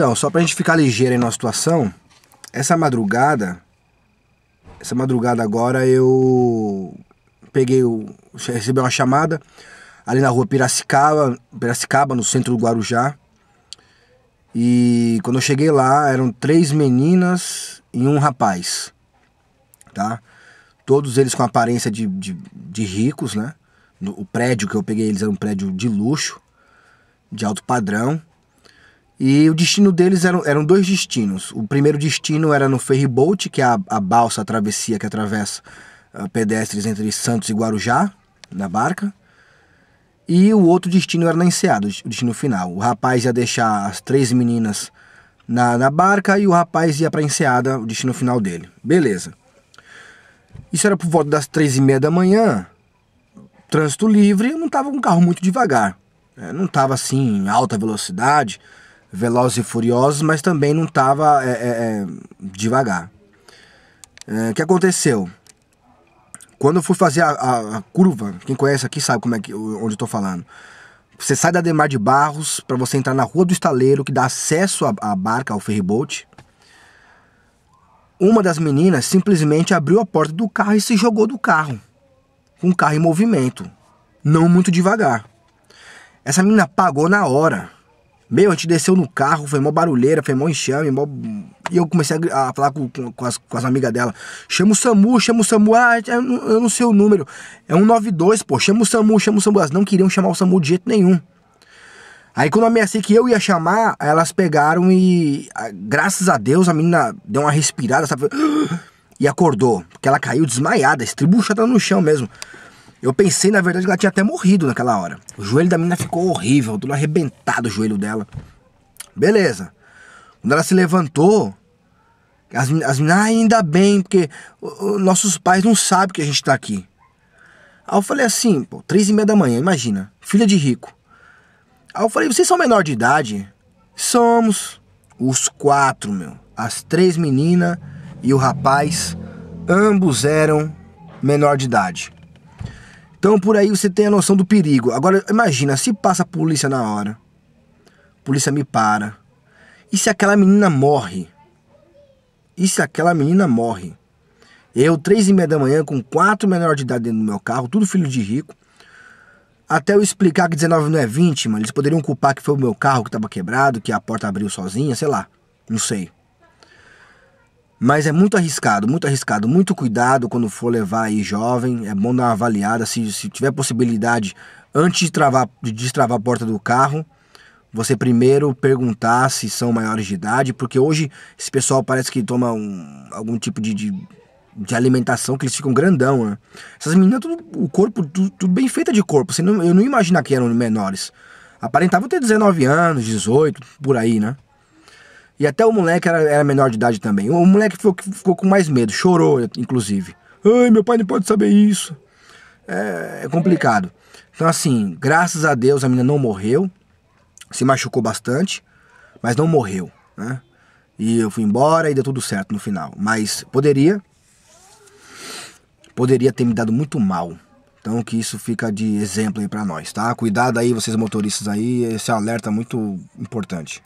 Então, só pra gente ficar ligeiro aí na situação, essa madrugada, essa madrugada agora eu peguei o recebi uma chamada ali na rua Piracicaba, Piracicaba, no centro do Guarujá. E quando eu cheguei lá, eram três meninas e um rapaz, tá? Todos eles com aparência de, de, de ricos, né? O prédio que eu peguei, eles era um prédio de luxo, de alto padrão. E o destino deles eram, eram dois destinos. O primeiro destino era no ferryboat, que é a, a balsa, a travessia que atravessa uh, pedestres entre Santos e Guarujá, na barca. E o outro destino era na enseada, o destino final. O rapaz ia deixar as três meninas na, na barca e o rapaz ia para a enseada, o destino final dele. Beleza. Isso era por volta das três e meia da manhã, trânsito livre, eu não estava com um carro muito devagar. É, não estava assim em alta velocidade velozes e furiosos, mas também não estava é, é, é, devagar. É, o que aconteceu? Quando eu fui fazer a, a, a, curva, quem conhece aqui sabe como é que, onde eu tô falando. Você sai da Demar de Barros para você entrar na Rua do Estaleiro, que dá acesso à, à barca, ao ferryboat. Uma das meninas simplesmente abriu a porta do carro e se jogou do carro. Com um o carro em movimento. Não muito devagar. Essa menina pagou na hora. Meu, a gente desceu no carro, foi mó barulheira, foi mó enxame, mó... E eu comecei a, a falar com, com, com, as, com as amigas dela. Chama o SAMU, chama o SAMU. Ah, é, eu não, sei o número. É 192, pô. Chama o SAMU, chama o SAMU. Elas não queriam chamar o SAMU de jeito nenhum. Aí quando eu ameacei que eu ia chamar, elas pegaram e... Graças a Deus, a menina deu uma respirada, sabe? E acordou. Porque ela caiu desmaiada, estribuchada no chão mesmo. Eu pensei, na verdade, que ela tinha até morrido naquela hora. O joelho da menina ficou horrível, tudo arrebentado o joelho dela. Beleza. Quando ela se levantou, as, as meninas, ah, ainda bem, porque o, o, nossos pais não sabem que a gente tá aqui. Aí eu falei assim, pô, três e meia da manhã, imagina, filha de rico. Aí eu falei, vocês são menor de idade? Somos os quatro, meu. As três meninas e o rapaz, ambos eram menor de idade. Então por aí você tem a noção do perigo. Agora imagina, se passa a polícia na hora, a polícia me para. E se aquela menina morre? E se aquela menina morre? Eu, três e meia da manhã, com quatro menores de idade dentro do meu carro, tudo filho de rico. Até eu explicar que 19 não é 20, mano, eles poderiam culpar que foi o meu carro que estava quebrado, que a porta abriu sozinha, sei lá. Não sei. Mas é muito arriscado, muito arriscado, muito cuidado quando for levar aí jovem. É bom dar uma avaliada se, se tiver possibilidade antes de travar, de destravar a porta do carro você primeiro perguntar se são maiores de idade, porque hoje esse pessoal parece que toma um, algum tipo de, de, de, alimentação que eles ficam grandão, né? Essas meninas, tudo, o corpo, tudo, tudo bem feita de corpo, você não, eu não imaginava que eram menores. Aparentavam ter 19 anos, 18, por aí, né? E até o moleque era, era menor de idade também. O moleque ficou, ficou com mais medo, chorou, inclusive. Ai, meu pai não pode saber isso. É, é complicado. Então, assim, graças a Deus a menina não morreu. Se machucou bastante, mas não morreu, né? E eu fui embora e deu tudo certo no final. Mas poderia. Poderia ter me dado muito mal. Então que isso fica de exemplo aí para nós, tá? Cuidado aí, vocês motoristas aí, esse alerta é muito importante.